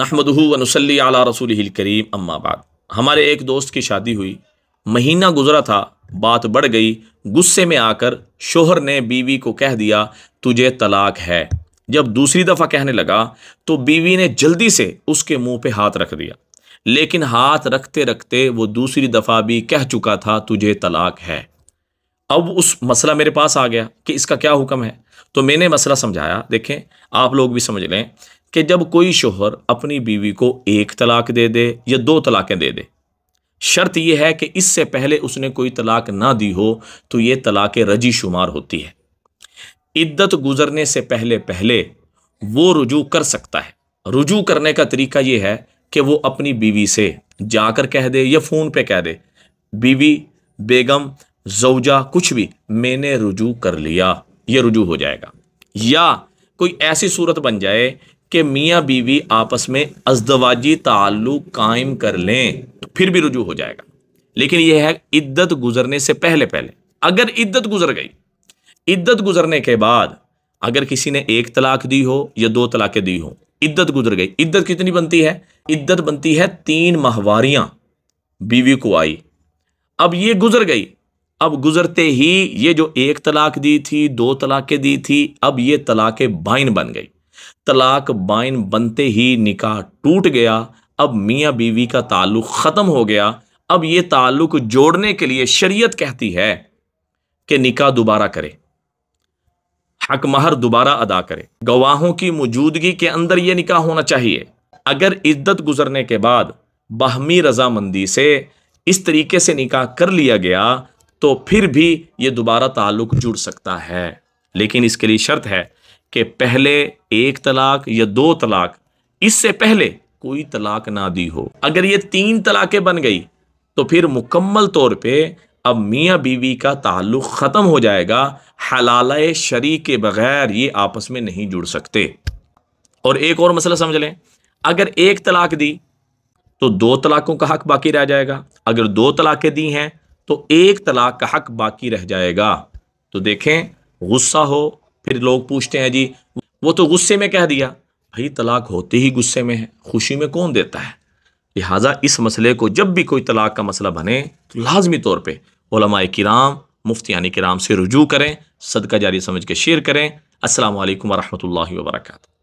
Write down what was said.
नहमदहू नसली अला रसूल करीम अम्माबाद हमारे एक दोस्त की शादी हुई महीना गुजरा था बात बढ़ गई गुस्से में आकर शोहर ने बीवी को कह दिया तुझे तलाक है जब दूसरी दफ़ा कहने लगा तो बीवी ने जल्दी से उसके मुंह पे हाथ रख दिया लेकिन हाथ रखते रखते वो दूसरी दफ़ा भी कह चुका था तुझे तलाक है अब उस मसला मेरे पास आ गया कि इसका क्या हुक्म है तो मैंने मसला समझाया देखें आप लोग भी समझ लें कि जब कोई शोहर अपनी बीवी को एक तलाक दे दे या दो तलाकें दे दे शर्त यह है कि इससे पहले उसने कोई तलाक ना दी हो तो ये तलाक रजी शुमार होती है इद्दत गुजरने से पहले पहले वो रुजू कर सकता है रुजू करने का तरीका यह है कि वो अपनी बीवी से जाकर कह दे या फ़ोन पे कह दे बीवी बेगम जौजा कुछ भी मैंने रुजू कर लिया ये रुजू हो जाएगा या कोई ऐसी सूरत बन जाए कि मियाँ बीवी आपस में अजदवाजी ताल्लुक कायम कर लें तो फिर भी रुजू हो जाएगा लेकिन यह है इद्दत गुजरने से पहले पहले अगर इद्दत गुजर गई इद्दत गुजरने के बाद अगर किसी ने एक तलाक दी हो या दो तलाकें दी हो इद्दत गुजर गई इद्दत कितनी बनती है इद्दत बनती है तीन माहवारियाँ बीवी को आई अब ये गुजर गई अब गुजरते ही ये जो एक तलाक दी थी दो तलाकें दी थी अब ये तलाक बाइन बन गई तलाक बाइन बनते ही निकाह टूट गया अब मियाँ बीवी का ताल्लुक ख़त्म हो गया अब ये ताल्लुक जोड़ने के लिए शरीयत कहती है कि निकाह दोबारा करे हक महर दोबारा अदा करे गवाहों की मौजूदगी के अंदर ये निकाह होना चाहिए अगर इज्जत गुजरने के बाद बाहमी रजामंदी से इस तरीके से निकाह कर लिया गया तो फिर भी ये दोबारा ताल्लुक जुड़ सकता है लेकिन इसके लिए शर्त है कि पहले एक तलाक या दो तलाक इससे पहले कोई तलाक ना दी हो अगर ये तीन तलाक़ें बन गई तो फिर मुकम्मल तौर पे अब मियाँ बीवी का ताल्लुक़ ख़त्म हो जाएगा हलाल शरी के बग़ैर ये आपस में नहीं जुड़ सकते और एक और मसला समझ लें अगर एक तलाक दी तो दो तलाक़ों का हक बाकी रह जाएगा अगर दो तलाक़ें दी हैं तो एक तलाक का हक बाकी रह जाएगा तो देखें गुस्सा हो फिर लोग पूछते हैं जी वो तो गुस्से में कह दिया भाई तलाक होते ही गुस्से में है खुशी में कौन देता है लिहाजा इस मसले को जब भी कोई तलाक का मसला बने तो लाजमी तौर पर ओलमा कराम मुफ्तियानी कराम से रजू करें सदका जारी समझ के शेयर करें असल वरहमल वर्का